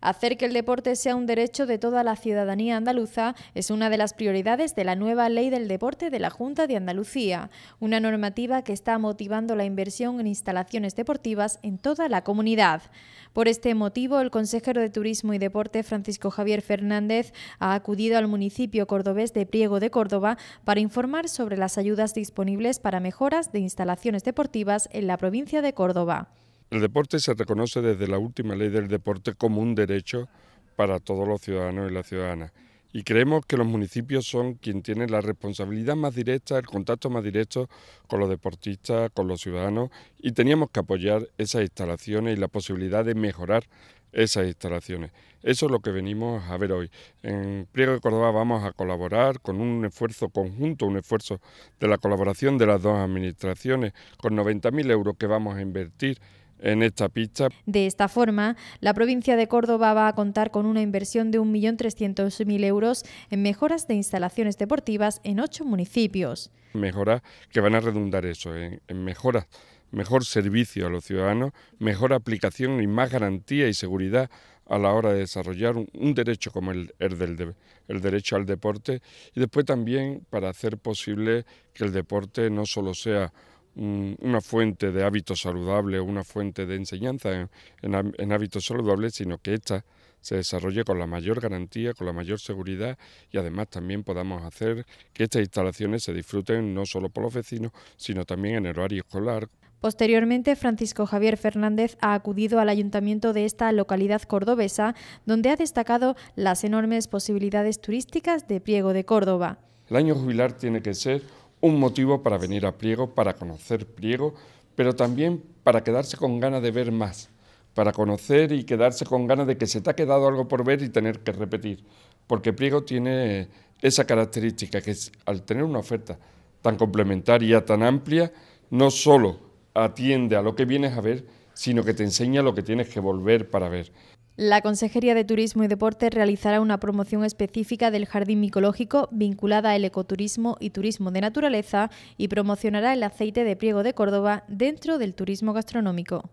Hacer que el deporte sea un derecho de toda la ciudadanía andaluza es una de las prioridades de la nueva Ley del Deporte de la Junta de Andalucía, una normativa que está motivando la inversión en instalaciones deportivas en toda la comunidad. Por este motivo, el consejero de Turismo y Deporte Francisco Javier Fernández ha acudido al municipio cordobés de Priego de Córdoba para informar sobre las ayudas disponibles para mejoras de instalaciones deportivas en la provincia de Córdoba. El deporte se reconoce desde la última ley del deporte como un derecho para todos los ciudadanos y las ciudadanas. Y creemos que los municipios son quienes tienen la responsabilidad más directa, el contacto más directo con los deportistas, con los ciudadanos, y teníamos que apoyar esas instalaciones y la posibilidad de mejorar esas instalaciones. Eso es lo que venimos a ver hoy. En Priego de Córdoba vamos a colaborar con un esfuerzo conjunto, un esfuerzo de la colaboración de las dos administraciones, con 90.000 euros que vamos a invertir en esta pista. De esta forma, la provincia de Córdoba va a contar con una inversión de 1.300.000 euros en mejoras de instalaciones deportivas en ocho municipios. Mejoras que van a redundar eso, en, mejoras, mejor servicio a los ciudadanos, mejor aplicación y más garantía y seguridad a la hora de desarrollar un, derecho como el, del, el derecho al deporte y después también para hacer posible que el deporte no solo sea Mm, una fuente de hábitos saludables, una fuente de enseñanza en, hábitos saludables, sino que esta se desarrolle con la mayor garantía, con la mayor seguridad y además también podamos hacer que estas instalaciones se disfruten no solo por los vecinos, sino también en el horario escolar. Posteriormente, Francisco Javier Fernández ha acudido al ayuntamiento de esta localidad cordobesa, donde ha destacado las enormes posibilidades turísticas de Priego de Córdoba. El año jubilar tiene que ser un motivo para venir a Pliego, para conocer Pliego, pero también para quedarse con ganas de ver más, para conocer y quedarse con ganas de que se te ha quedado algo por ver y tener que repetir. Porque Pliego tiene esa característica que es, al tener una oferta tan complementaria, tan amplia, no solo atiende a lo que vienes a ver, sino que te enseña lo que tienes que volver para ver. La Consejería de Turismo y Deporte realizará una promoción específica del jardín micológico vinculada al ecoturismo y turismo de naturaleza y promocionará el aceite de priego de Córdoba dentro del turismo gastronómico.